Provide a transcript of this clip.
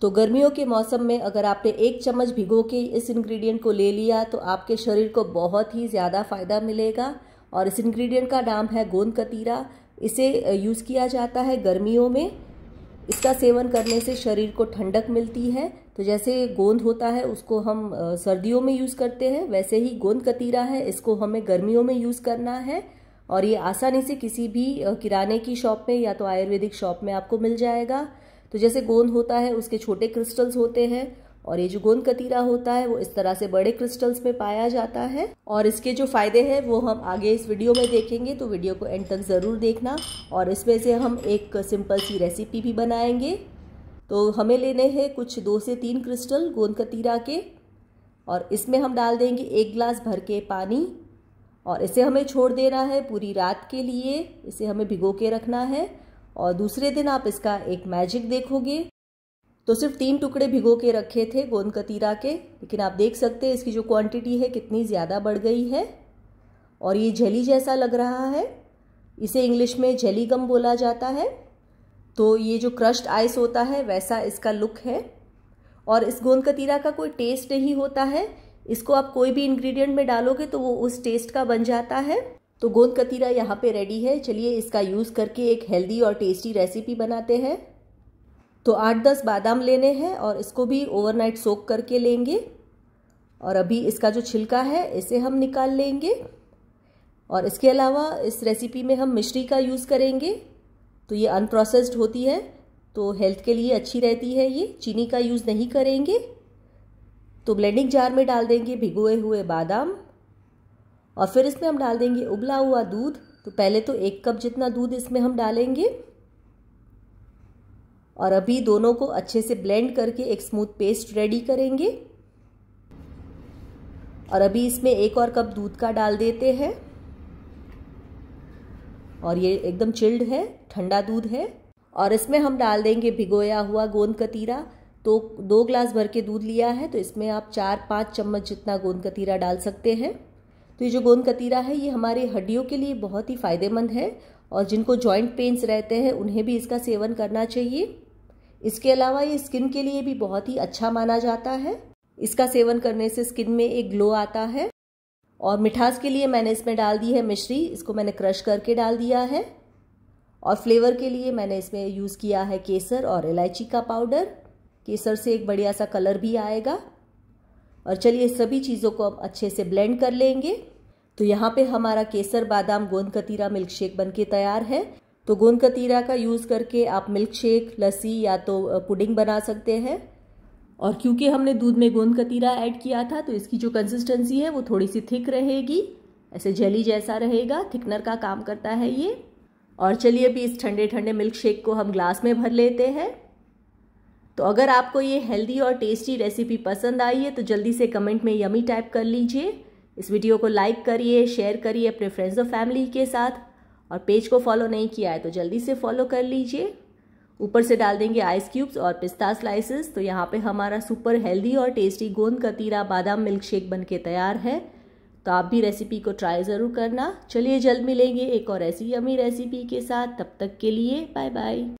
तो गर्मियों के मौसम में अगर आपने एक चम्मच भिगो के इस इंग्रेडिएंट को ले लिया तो आपके शरीर को बहुत ही ज़्यादा फायदा मिलेगा और इस इंग्रेडिएंट का नाम है गोंद कतीरा इसे यूज़ किया जाता है गर्मियों में इसका सेवन करने से शरीर को ठंडक मिलती है तो जैसे गोंद होता है उसको हम सर्दियों में यूज़ करते हैं वैसे ही गोंद कतीरा है इसको हमें गर्मियों में यूज़ करना है और ये आसानी से किसी भी किराने की शॉप में या तो आयुर्वेदिक शॉप में आपको मिल जाएगा तो जैसे गोंद होता है उसके छोटे क्रिस्टल्स होते हैं और ये जो गोंद कतीरा होता है वो इस तरह से बड़े क्रिस्टल्स में पाया जाता है और इसके जो फायदे हैं वो हम आगे इस वीडियो में देखेंगे तो वीडियो को एंड तक ज़रूर देखना और इसमें से हम एक सिंपल सी रेसिपी भी बनाएंगे तो हमें लेने हैं कुछ दो से तीन क्रिस्टल गोंद कतीरा के और इसमें हम डाल देंगे एक गिलास भर के पानी और इसे हमें छोड़ देना है पूरी रात के लिए इसे हमें भिगो के रखना है और दूसरे दिन आप इसका एक मैजिक देखोगे तो सिर्फ तीन टुकड़े भिगो के रखे थे गोंद कतीरा के लेकिन आप देख सकते हैं इसकी जो क्वांटिटी है कितनी ज़्यादा बढ़ गई है और ये जेली जैसा लग रहा है इसे इंग्लिश में जेली गम बोला जाता है तो ये जो क्रश्ड आइस होता है वैसा इसका लुक है और इस गोंद कतीरा का कोई टेस्ट नहीं होता है इसको आप कोई भी इंग्रेडिएंट में डालोगे तो वो उस टेस्ट का बन जाता है तो गोंद कतीरा यहाँ पे रेडी है चलिए इसका यूज़ करके एक हेल्दी और टेस्टी रेसिपी बनाते हैं तो आठ दस बादाम लेने हैं और इसको भी ओवरनाइट सोक करके लेंगे और अभी इसका जो छिलका है इसे हम निकाल लेंगे और इसके अलावा इस रेसिपी में हम मिश्री का यूज़ करेंगे तो ये अनप्रोसेस्ड होती है तो हेल्थ के लिए अच्छी रहती है ये चीनी का यूज़ नहीं करेंगे तो ब्लेंडिंग जार में डाल देंगे भिगोए हुए बादाम और फिर इसमें हम डाल देंगे उबला हुआ दूध तो पहले तो एक कप जितना दूध इसमें हम डालेंगे और अभी दोनों को अच्छे से ब्लेंड करके एक स्मूथ पेस्ट रेडी करेंगे और अभी इसमें एक और कप दूध का डाल देते हैं और ये एकदम चिल्ड है ठंडा दूध है और इसमें हम डाल देंगे भिगोया हुआ गोंद कतीरा तो दो ग्लास भर के दूध लिया है तो इसमें आप चार पाँच चम्मच जितना गोंद कतीरा डाल सकते हैं तो ये जो गोंद कतीरा है ये हमारे हड्डियों के लिए बहुत ही फ़ायदेमंद है और जिनको जॉइंट पेन्स रहते हैं उन्हें भी इसका सेवन करना चाहिए इसके अलावा ये स्किन के लिए भी बहुत ही अच्छा माना जाता है इसका सेवन करने से स्किन में एक ग्लो आता है और मिठास के लिए मैंने इसमें डाल दी है मिश्री इसको मैंने क्रश करके डाल दिया है और फ्लेवर के लिए मैंने इसमें यूज़ किया है केसर और इलायची का पाउडर केसर से एक बढ़िया सा कलर भी आएगा और चलिए सभी चीज़ों को हम अच्छे से ब्लेंड कर लेंगे तो यहाँ पे हमारा केसर बादाम गोंद कतीरा मिल्क शेक बन तैयार है तो गोंद कतीरा का यूज़ करके आप मिल्क शेक लस्सी या तो पुडिंग बना सकते हैं और क्योंकि हमने दूध में गोंद कतीरा ऐड किया था तो इसकी जो कंसिस्टेंसी है वो थोड़ी सी थिक रहेगी ऐसे जेली जैसा रहेगा थिकनर का काम करता है ये और चलिए अभी इस ठंडे ठंडे मिल्क शेक को हम ग्लास में भर लेते हैं तो अगर आपको ये हेल्दी और टेस्टी रेसिपी पसंद आई है तो जल्दी से कमेंट में यमी टाइप कर लीजिए इस वीडियो को लाइक करिए शेयर करिए अपने फ्रेंड्स और फैमिली के साथ और पेज को फॉलो नहीं किया है तो जल्दी से फॉलो कर लीजिए ऊपर से डाल देंगे आइस क्यूब्स और पिस्ता स्लाइसेस तो यहाँ पे हमारा सुपर हेल्दी और टेस्टी गोंद कतीरा बादाम मिल्क शेक बन के तैयार है तो आप भी रेसिपी को ट्राई ज़रूर करना चलिए जल्द मिलेंगे एक और ऐसी यमी रेसिपी के साथ तब तक के लिए बाय बाय